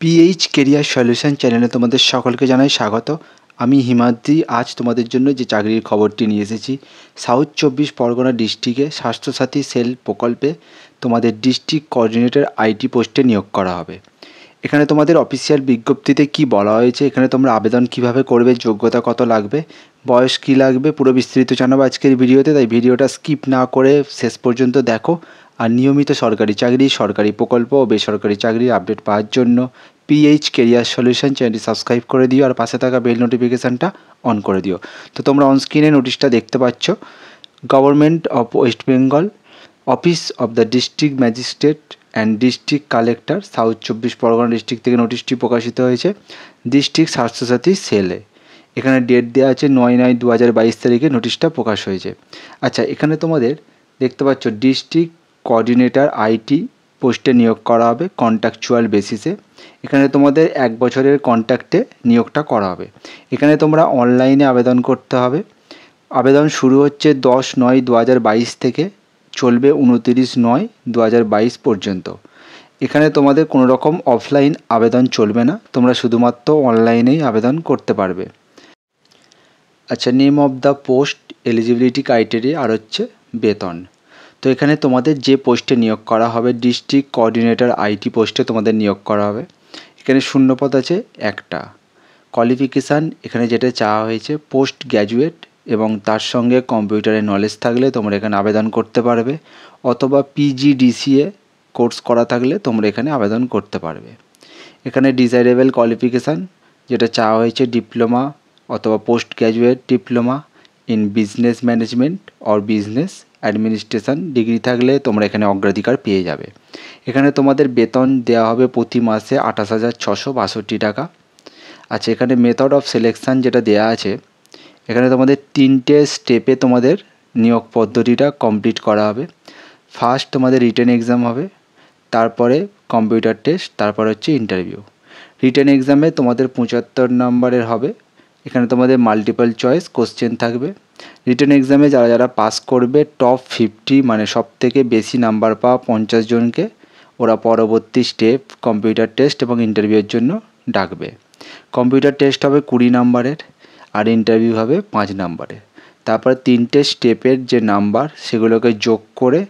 pH career solution চ্যানেলে তোমাদের সকলকে জানাই স্বাগত আমি হিমাদ্রি আজ তোমাদের জন্য যে চাকরির খবরটি নিয়ে এসেছি সাউথ চব্বিশ পরগনা ডিস্ট্রিক্টে স্বাস্থ্যসাথী সেল প্রকল্পে তোমাদের ডিস্ট্রিক্ট কোঅর্ডিনেটর আইটি পোস্টে নিয়োগ করা হবে এখানে তোমাদের অফিসিয়াল বিজ্ঞপ্তিতে কি বলা হয়েছে এখানে তোমরা আবেদন কিভাবে করবে যোগ্যতা কত লাগবে বয়স কি লাগবে পুরো বিস্তৃত জানাবো আজকের ভিডিওতে তাই ভিডিওটা স্কিপ না করে শেষ পর্যন্ত দেখো আর নিয়মিত সরকারি চাকরি সরকারি প্রকল্প ও বেসরকারি চাকরির আপডেট পাওয়ার জন্য পিএইচ কেরিয়ার সলিউশন চ্যানেলটি সাবস্ক্রাইব করে দিও আর পাশে থাকা বেল নোটিফিকেশানটা অন করে দিও তো তোমরা অনস্ক্রিনে নোটিশটা দেখতে পাচ্ছ government of West Bengal office of the district magistrate and district collector south চব্বিশ পরগনা ডিস্ট্রিক্ট থেকে নোটিশটি প্রকাশিত হয়েছে ডিস্ট্রিক্ট স্বাস্থ্যসাথী সেলে এখানে ডেট দেওয়া আছে নয় নয় দু হাজার বাইশ তারিখে নোটিশটা প্রকাশ হয়েছে আচ্ছা এখানে তোমাদের দেখতে পাচ্ছ ডিস্ট্রিক্ট কোঅর্ডিনেটর আইটি পোস্টে নিয়োগ করা হবে কন্ট্রাকচুয়াল বেসিসে এখানে তোমাদের এক বছরের কন্ট্রাক্টে নিয়োগটা করা হবে এখানে তোমরা অনলাইনে আবেদন করতে হবে আবেদন শুরু হচ্ছে দশ নয় দু থেকে চলবে উনতিরিশ নয় দু পর্যন্ত এখানে তোমাদের কোনো রকম অফলাইন আবেদন চলবে না তোমরা শুধুমাত্র অনলাইনেই আবেদন করতে পারবে আচ্ছা name of the post eligibility criteria আর হচ্ছে বেতন তো এখানে তোমাদের যে পোস্টে নিয়োগ করা হবে ডিস্ট্রিক্ট কোঅর্ডিনেটর আইটি পোস্টে তোমাদের নিয়োগ করা হবে এখানে শূন্যপদ আছে একটা কোয়ালিফিকেশান এখানে যেটা চাওয়া হয়েছে পোস্ট গ্র্যাজুয়েট এবং তার সঙ্গে কম্পিউটারের নলেজ থাকলে তোমরা এখানে আবেদন করতে পারবে অথবা পিজিডিসিএ কোর্স করা থাকলে তোমরা এখানে আবেদন করতে পারবে এখানে ডিজাইরেবল কোয়ালিফিকেশান যেটা চাওয়া হয়েছে ডিপ্লোমা অথবা post graduate diploma in business management or business administration degree থাকলে তোমরা এখানে অগ্রাধিকার পেয়ে যাবে এখানে তোমাদের বেতন দেওয়া হবে প্রতি মাসে আঠাশ হাজার ছশো বাষট্টি টাকা আচ্ছা এখানে মেথড অফ সিলেকশান যেটা দেয়া আছে এখানে তোমাদের তিনটে স্টেপে তোমাদের নিয়োগ পদ্ধতিটা কমপ্লিট করা হবে ফার্স্ট তোমাদের রিটার্ন এক্সাম হবে তারপরে কম্পিউটার টেস্ট তারপরে হচ্ছে ইন্টারভিউ রিটার্ন এক্সামে তোমাদের পঁচাত্তর নম্বরের হবে এখানে তোমাদের মাল্টিপল চয়েস কোশ্চেন থাকবে রিটার্ন এক্সামে যারা যারা পাস করবে টপ ফিফটি মানে সব থেকে বেশি নাম্বার পাওয়া পঞ্চাশ জনকে ওরা পরবর্তী স্টেপ কম্পিউটার টেস্ট এবং ইন্টারভিউয়ের জন্য ডাকবে কম্পিউটার টেস্ট হবে কুড়ি নাম্বারের আর ইন্টারভিউ হবে পাঁচ নাম্বারে তারপর তিনটে স্টেপের যে নাম্বার সেগুলোকে যোগ করে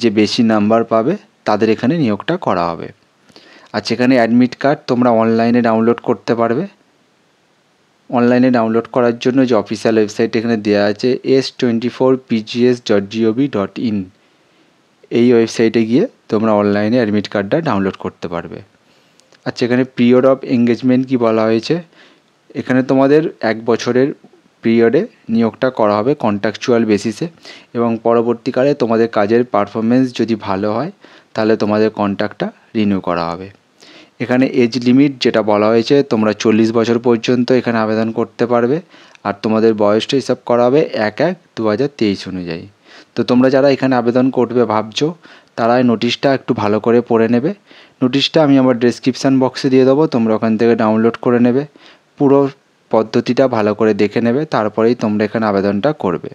যে বেশি নাম্বার পাবে তাদের এখানে নিয়োগটা করা হবে আর সেখানে অ্যাডমিট কার্ড তোমরা অনলাইনে ডাউনলোড করতে পারবে অনলাইনে ডাউনলোড করার জন্য যে অফিসিয়াল ওয়েবসাইট এখানে দেওয়া আছে S twenty four PGS dot in এই ওয়েবসাইটে গিয়ে তোমরা অনলাইনে অ্যাডমিট কার্ডটা ডাউনলোড করতে পারবে আচ্ছা এখানে পিরিয়ড অফ এঙ্গেজমেন্ট কি বলা হয়েছে এখানে তোমাদের এক বছরের পিরিয়ডে নিয়োগটা করা হবে কন্ট্রাকচুয়াল বেসিসে এবং পরবর্তীকালে তোমাদের কাজের পারফরমেন্স যদি ভালো হয় তাহলে তোমাদের কন্ট্রাক্টটা রিনিউ করা হবে এখানে এজ লিমিট যেটা বলা হয়েছে তোমরা চল্লিশ বছর পর্যন্ত এখানে আবেদন করতে পারবে আর তোমাদের বয়সটা হিসাব করা হবে এক এক দু হাজার তেইশ অনুযায়ী তো তোমরা যারা এখানে আবেদন করবে ভাবছো তারা নোটিশটা একটু ভালো করে পড়ে নেবে নোটিশটা আমি আমার ডেসক্রিপশান বক্সে দিয়ে দেবো তোমরা ওখান থেকে ডাউনলোড করে নেবে পুরো পদ্ধতিটা ভালো করে দেখে নেবে তারপরেই তোমরা এখানে আবেদনটা করবে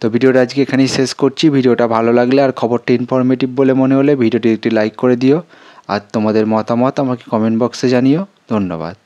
তো ভিডিওটা আজকে এখানেই শেষ করছি ভিডিওটা ভালো লাগলে আর খবরটি ইনফরমেটিভ বলে মনে হলে ভিডিওটি একটি লাইক করে দিও আর তোমাদের মতামত আমাকে কমেন্ট বক্সে জানিও ধন্যবাদ